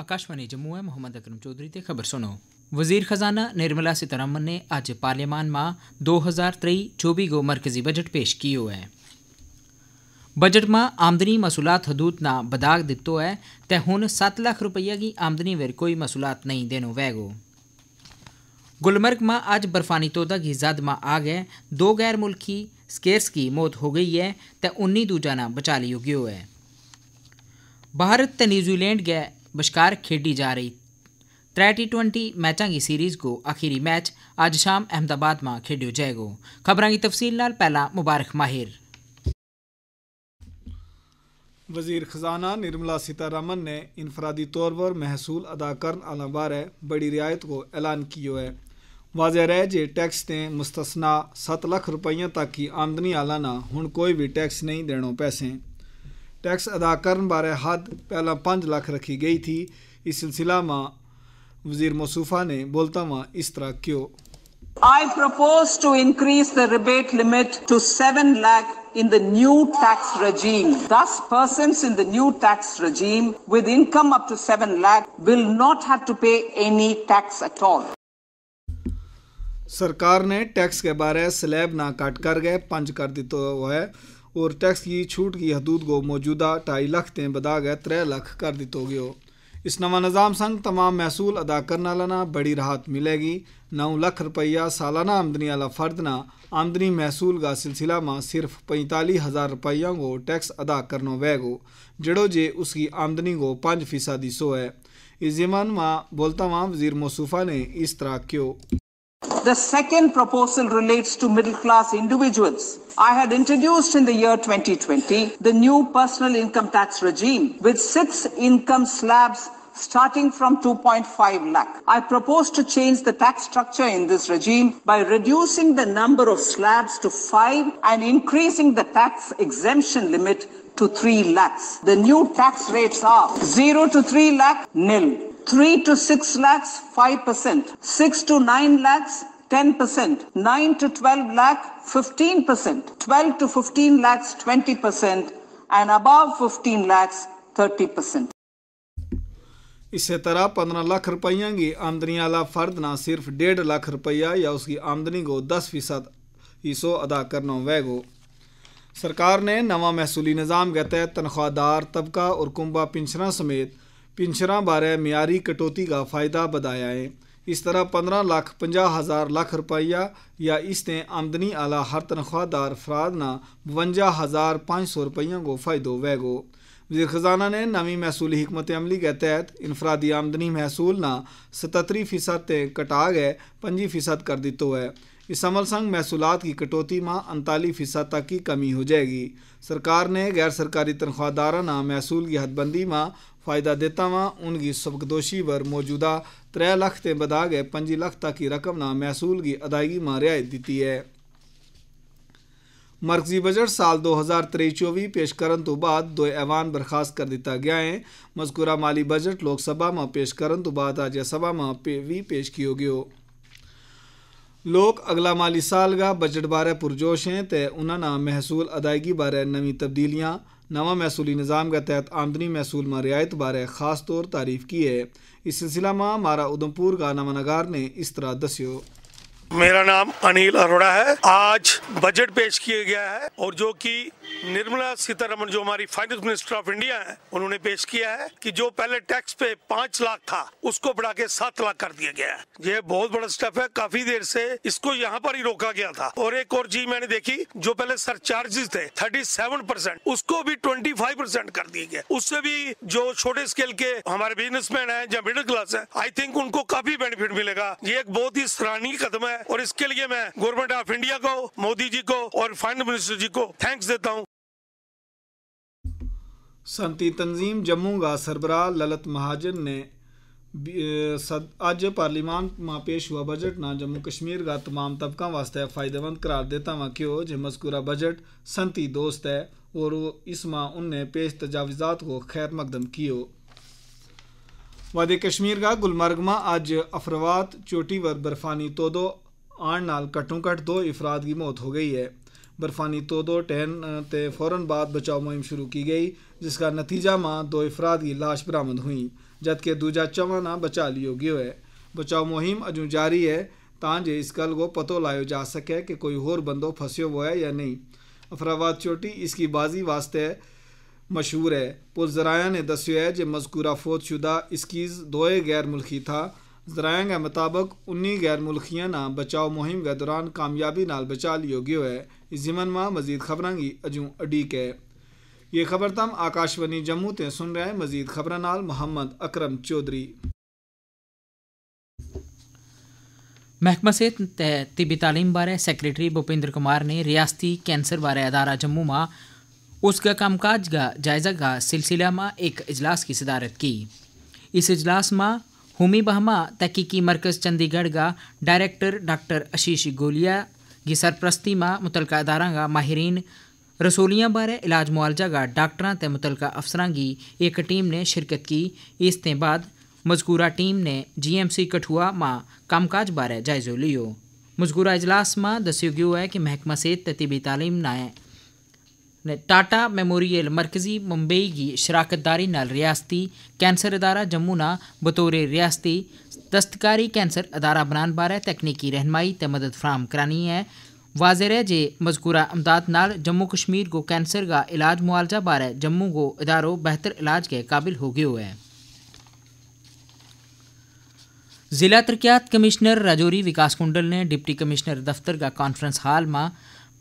आकाशवाणी जम्मू है मोहम्मद अकरम चौधरी ते खबर सुनो वजीर खजाना निर्मला सीतारमन ने आज पार्लियामान में दो हज़ार तेई चौबी को मरकजी बजट पेश किया है बजट मसूलात हदूत ना बदाग दितो है ते हूँ सत्त लख रुपये की आमदनी वेर कोई मसूलात नहीं देनो वैगो गुलमर्ग में आज बर्फानी तो की जद में आ गए दो गैर मुल्की स्केर्स की मौत हो गई है तो उन्नी दूजा ना बचा लियो गयो है भारत ते न्यूजीलैंड गए बशकार खेडी जा रही त्रै टी ट्वेंटी मैचा की सीरीज को आखिरी मैच आज शाम अहमदाबाद में खेडियो जाएगो खबरों की तफसील पहला मुबारक माहिर वजीर ख़जाना निर्मला सीतारामन ने इनफरादी तौर पर महसूल अदा करने आला बारे बड़ी रियायत को ऐलान किया है वाजह रहे जे टैक्स ते मुस्तना सत्त लख रुपये तक की आमदनी आला ना हूँ कोई भी टैक्स नहीं देना पैसे टैक्स अदा करने बारे हद पहला पाँच लख रखी गई थी इस सिलसिला में वजीर मसूफा ने बोलता हुआ इस तरह क्यों I propose to increase the rebate limit to 7 lakh in the new tax regime. Thus, persons in the new tax regime with income up to 7 lakh will not have to pay any tax at all. सरकार ने tax के बारे slab ना काट कर गए पंच कर दी तो है और टैक्स की छूट की हदूद को मौजूदा ढाई लाख ते बदा गए त्रै लाख कर दी तो गयो इस नवा निज़ाम संग तमाम महसूल अदा करने वाले बड़ी राहत मिलेगी नौ लख रुपया सालाना आमदनी वाला फर्द ना आमदनी महसूल का सिलसिला में सिर्फ पैंताली हज़ार रुपया को टैक्स अदा करना वेगो जड़ो जे उसकी आमदनी को पाँच फीसदी सो है इस जमान में बोलता हुआ वजीर मौसूफा ने इस तरह क्यों The second proposal relates to middle class individuals. I had introduced in the year 2020 the new personal income tax regime with six income slabs starting from 2.5 lakh. I propose to change the tax structure in this regime by reducing the number of slabs to 5 and increasing the tax exemption limit to 3 lakhs. The new tax rates are 0 to 3 lakh, nil. 3 to 6 lakhs, 5%. 6 to 9 lakhs, 10%, 9 to 12 lakh, 15%, 12 to 15 lakhs, 20%, and above 15 lakhs, 30%. इस तरह पंद्रह लाख रुपये की आमदनी वाला फर्द ना सिर्फ डेढ़ लाख रुपया या उसकी आमदनी को दस फीसद हिस्सों अदा करना वैगो सरकार ने नवा महसूली निज़ाम के तहत तनख्वाहदार तबका और कुंबा पिंशर समेत पिंशर बारे मीरी कटौती का फ़ायदा बताया है इस तरह पंद्रह लाख पंजा हज़ार लाख रुपया या इसने आमदनी आला हर तनख्वाहदार फराद ना बवंजा हज़ार पाँच सौ रुपयों को फ़ायदो वैगो वजी ख़जाना ने नवी महसूली हमत अमली के तहत इनफरादी आमदनी महसूल ना सतरी फ़ीसद से कटा गए पंजी फ़ीसद कर दितो है इस अमल संग महसूलत की कटौती में अनतालीस फ़ीसद तक की कमी हो जाएगी सरकार ने गैर सरकारी तनख्वाहदाराना महसूल की हदबंदी में फ़ायदा देता हुआ उनकी सबकदोशी पर मौजूदा त्रै लख से गए पंजी लख तक की रकम ना महसूल की अदायगी में रियायत दी है ਮਰਕਜ਼ੀ ਬਜਟ ਸਾਲ 2023-24 ਪੇਸ਼ ਕਰਨ ਤੋਂ ਬਾਅਦ दो ऐवान बर्खास्त कर दिता गया है ਮਜ਼ਕੂਰਾ माली बजट ਲੋਕ ਸਭਾ में पेश कर ਤੋਂ ਬਾਅਦ ਰਾਜ में पे भी पेश किया गया लोग अगला माली साल का बजट बारे पुरजोश हैं तो उन्होंने महसूल अदायगी बारे नवी तब्दीलियाँ नवा महसूली निज़ाम के तहत आमदनी महसूल में रियायत बारे खास तौर तारीफ की है इस सिलसिला में मारा उधमपुर का नवानगार ने इस तरह दस्यो मेरा नाम अनिल अरोड़ा है आज बजट पेश किया गया है और जो कि निर्मला सीतारमन जो हमारी फाइनेंस मिनिस्टर ऑफ इंडिया है उन्होंने पेश किया है कि जो पहले टैक्स पे पांच लाख था उसको बढ़ा के सात लाख कर दिया गया है यह बहुत बड़ा स्टेप है काफी देर से इसको यहाँ पर ही रोका गया था और एक और चीज मैंने देखी जो पहले सर चार्जेस थे थर्टी सेवन परसेंट उसको भी ट्वेंटी फाइव परसेंट कर दिए गए उससे भी जो छोटे स्केल के हमारे बिजनेसमैन है या मिडिल क्लास है आई थिंक उनको काफी बेनिफिट मिलेगा ये एक बहुत ही सराहनीय कदम है और इसके लिए मैं गवर्नमेंट ऑफ इंडिया को मोदी जी को और फाइनेंस मिनिस्टर जी को थैंक्स देता हूँ संती तंजीम जम्मू का सरबराह ललित महाजन ने अज पार्लीमान में पेश हुआ बजट ना जम्मू कश्मीर का तमाम तबका वास्ते फायदेमंद करार देता हुआ क्यों जो मजकूरा बजट संती दोस्त है और इस मां उनने पेश तजावीज़ात को खैर मकदम कियो वादे कश्मीर का गुलमर्ग में अज अफरवात चोटी वर बर्फानी तोदो आने नाल घट्टो घट दो इफराद की मौत हो गई है बर्फानी तो दो टहन ते फौरन बाद बचाव मुहिम शुरू की गई जिसका नतीजा मां दो अफराद की लाश बरामद हुई जबकि दूजा चवाना बचा लियो गयो है बचाव मुहिम अजू जारी है ताजे इस गल को पतो लाया जा सके कि कोई होर बंदो फंसे हुआ है या नहीं अफराबाद चोटी इसकी बाजी वास्ते मशहूर है पुल जराया ने दस्य है जो मजकूरा फौजशुदा इसकी दोए गैर मुल्की था ਜ਼ਰਾਇਆਂ के ਮੁਤਾਬਕ उन्नी गैर मुल्खिया ਨਾ ਬਚਾਓ मुहिम के दौरान कामयाबी न बचा लियो गयो है इस जिमन में मजीद खबर की अजू अडीक है ये खबर तम आकाशवाणी जम्मू ते सुन रहे हैं मजीद खबर नाल मोहम्मद अक्रम चौधरी महकमा सेहत तिबी तालीम बारे सैक्रटरी भूपेंद्र कुमार ने रियासती कैंसर बारे अदारा जम्मू में उसका कामकाज का जायजा का सिलसिला में एक इजलास की सदारत की इस इजलास में हुमी बहमा तहकीकी मरकज़ चंडीगढ़ का डायरेक्टर डॉक्टर आशीष गोलिया की सरपरस्ती में मुतलका अदारा का माहरीन रसोलियाँ बारे इलाज मुआवजा का डॉक्टर त मुतलका अफसर की एक टीम ने शिरकत की इसते बाद मजकूरा टीम ने जी एम सी कठुआ में कामकाज बारे जायजो लियो मजकूरा इजलास में दस्यो गयो है कि महकमा सेहत तबी तालीम ना ने टाटा मेमोरियल मरकज़ी मुंबई की शराकतदारी रियासती कैंसर अदारा जम्मू ना बतौरे रियासती दस्तकारी कैंसर अदारा बनाने बारे तकनीकी रहनमाई त मदद फराहम करानी है वाजिर है जे मजकूरा अमदाद न जम्मू कश्मीर को कैंसर का इलाज मुआवजा बारे जम्मू को इदारों बेहतर इलाज के काबिल हो गयो है जिला तरक्यात कमिश्नर राजौरी विकास कुंडल ने डिप्टी कमिश्नर दफ्तर का कॉन्फ्रेंस हाल में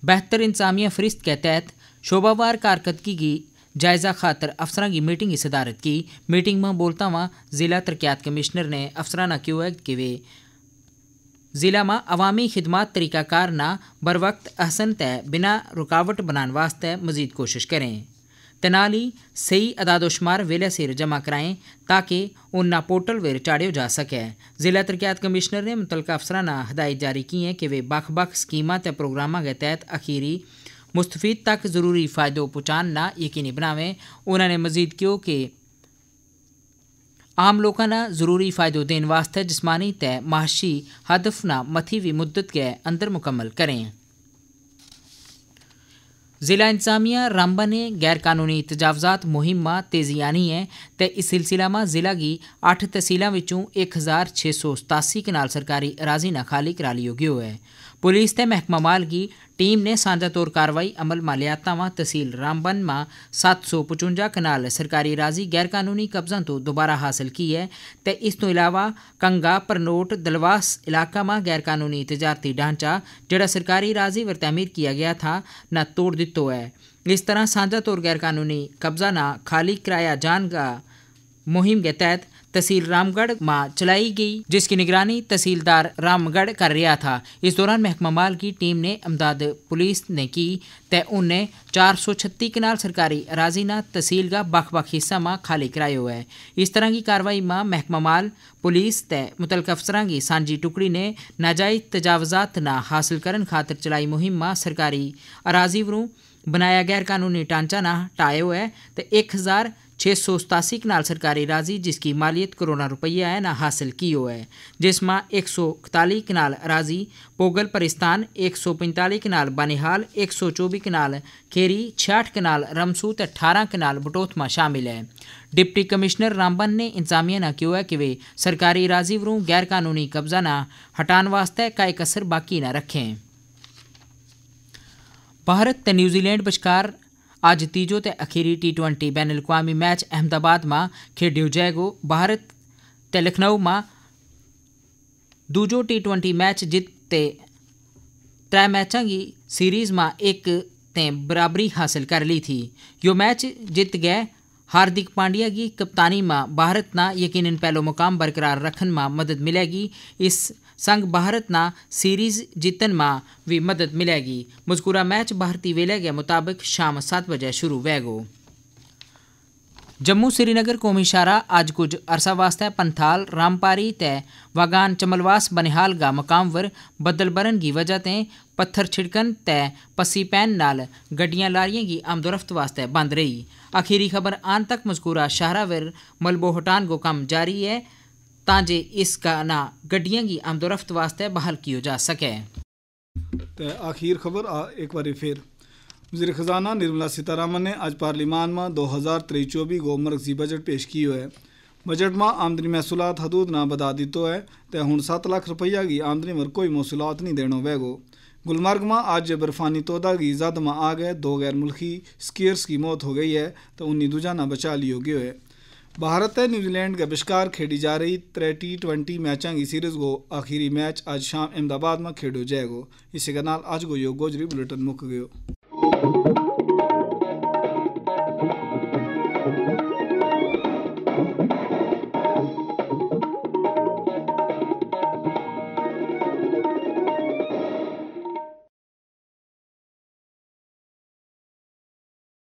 बेहतर इंतजामिया फहरिस्त के तहत शोभावार कारकर्दगी जायजा खातर अफसर की मीटिंग सदारत की मीटिंग में बोलता हुआ जिला तरक्यात कमिश्नर ने अफसराना क्यों है कि वे ज़िला में अवामी खिदमत तरीक़ाकार ना बर वक्त अहसन तय बिना रुकावट बनाने वास्ते मजीद कोशिश करें तनाली सही अदादोशुमार वेले सिर जमा कराएं ताकि उन्ना पोर्टल वेर चाढ़ियो जा सके ज़िला तरक्यात कमिश्नर ने अफसर ना हदायत जारी की है कि वे बख बख स्कीमां तय प्रोग्रामा के तहत अखीरी मुस्तफीद तक ज़रूरी फ़ायदो ਪਹੁੰਚਾਉਣਾ ਯਕੀਨੀ ਬਣਾਵੇ ਉਹਨਾਂ ਨੇ ਮਜ਼ੀਦ ਕਿਹਾ ਕਿ ਆਮ ਲੋਕਾਂ ਨੂੰ ਜ਼ਰੂਰੀ ਫਾਇਦਾ ਦੇਣ ਵਾਸਤੇ ਜਿਸਮਾਨੀ ਤੇ ਮਾਸ਼ੀ ਹਦਫ ਨਾ ਮਥੀ ਵੀ ਮੁੱਦਤ ਕੇ ਅੰਦਰ ਮੁਕੰਮਲ ਕਰੇ ਜ਼ਿਲ੍ਹਾ ਇੰਤਜ਼ਾਮੀਆ ਰਾਮਬਾ ਨੇ ਗੈਰ ਕਾਨੂੰਨੀ ਤਜਾਵਜ਼ਾਤ ਮੁਹਿੰਮ ਮਾ ਤੇਜ਼ੀ ਆਣੀ ਹੈ ਤੇ ਇਸ ਸਿਲਸਿਲਾ ਮਾ ਜ਼ਿਲ੍ਹਾ ਦੀ 8 ਤਹਿਸੀਲਾਂ ਵਿੱਚੋਂ 1687 ਕਨਾਲ ਸਰਕਾਰੀ ਅਰਾਜ਼ੀ ਨਾ ਖਾਲੀ ਕਰਾ ਲਈ ਗਿਓ ਹੈ પોલીસ તે મહેકમા માલગી ટીમને સાંજા તોર કાર્યવાહી અમલ માલિયાતામાં તહસીલ રામબનમાં સાતસો ਪਚਵੰਜਾ ਕਨਾਲ ਸਰਕਾਰੀ ਰਾਜ਼ੀ ਗੈਰਕਾਨੂੰਨੀ ਕਬਜ਼ਾਂ ਤੋਂ ਦੁਬਾਰਾ ਹਾਸਲ ਕੀ ਹੈ ਤੇ ਇਸ ਤੋਂ ਇਲਾਵਾ ਕੰਗਾ ਪਰਨੋਟ ਦਲਵਾਸ ਇਲਾਕਾ ਮਾ ਗੈਰਕਾਨੂੰਨੀ ਤਜਾਰਤੀ ਢਾਂਚਾ ਜਿਹੜਾ ਸਰਕਾਰੀ ਰਾਜ਼ੀ ਵਰ ਤਾਮੀਰ ਕੀਤਾ ਗਿਆ ਥਾ ਨਾ ਤੋੜ ਦਿੱਤੋ ਹੈ इस तरह साझा तौर गैरकानूनी कब्जा ना खाली कराया जान का मुहिम के तहत तहसील रामगढ़ में चलाई गई जिसकी निगरानी तहसीलदार रामगढ़ कर रहा था इस दौरान महकमा माल की टीम ने अमदाद पुलिस ने की तय उन्हें चार सौ छत्तीस कनाल सरकारी राजीना तहसील का बख बख हिस्सा में खाली कराया है इस तरह की कार्रवाई में महकमा माल पुलिस तय मुतल अफसर की सांझी टुकड़ी ने नाजायज तजावजात न हासिल करने खातर चलाई मुहिम में सरकारी अराजी वरू बनाया गैर कानूनी ढांचा ना हटाया हुआ है तो एक हज़ार छः सौ सतासी कनाल सरकारी राजी जिसकी मालियत करोड़ों रुपया है ना हासिल की हो है जिसमें एक सौ इकताली कनाल राजी पोगल परिस्तान एक सौ पैंताली कनाल बनिहाल एक सौ चौबीस कनाल खेरी छियाठ कनाल रमसू तो अठारह कनाल बटोथमा शामिल है डिप्टी कमिश्नर रामबन ने इंतजामिया ने कहा है कि वे सरकारी राजी वरू कानूनी कब्जा ना हटाने वास्ते का एक असर बाकी ना रखें भारत तो न्यूजीलैंड बचकार अज तीजो ते अखीरी टी ट्वेंटी बैन अवी मैच अहमदाबाद में खेडियो जाएगो भारत ते लखनऊ में दूजो टी ट्वेंटी मैच जितते त्रै मैचों की सीरीज़ में एक ते बराबरी हासिल कर ली थी यो मैच जित गए हार्दिक पांड्या की कप्तानी में भारत ना यकीनन पहलो मुकाम बरकरार रखने में मदद मिलेगी इस संघ ना सीरीज़ जीतन में भी मदद मिलेगी मजकूरा मैच भारतीय वेले के मुताबिक शाम सात बजे शुरू वेगो जम्मू श्रीनगर कौमी शारा अज कुछ अरसा वास्ते पंथाल रामपारी ते वागान चमलवास बनिहाल गा मकाम वर बदल बरन की वजह ते पत्थर छिड़कन ते पसी पैन नाल गड्डियां लारियों की आमदोरफ्त वास्ते बंद रही आखिरी खबर आन तक मजकूरा शाहरा वर मलबो हटान को कम जारी है ताजे इस ना ਕਾਨਾ की आमदोरफ्त वास्ते बहाल की जा सके ਸਕੇ ਤੇ ਆਖੀਰ ਖਬਰ ਇੱਕ वजीर खजाना निर्मला सीतारामन ने आज पार्लिमान में दो हज़ार तेई चौबीस गो मरकजी बजट पेश किया है बजट में आमदनी महसूलत हदूद ना बता दी तो है तो हूँ सत्त लाख रुपया की आमदनी पर कोई महसूलत नहीं देना गो गुलमर्ग में आज बर्फानी तोदा की जद में आ गए दो गैर मुल्की स्कीयर्स की मौत हो गई है तो उन्नी दूजा ना बचा लियो गयो है भारत है न्यूजीलैंड के बिशकार खेडी जा रही टी ट्वेंटी मैचों की सीरीज को आखिरी मैच आज शाम अहमदाबाद में खेडो जाएगो इसी के नाल आज को योग गोजरी बुलेटिन मुक गयो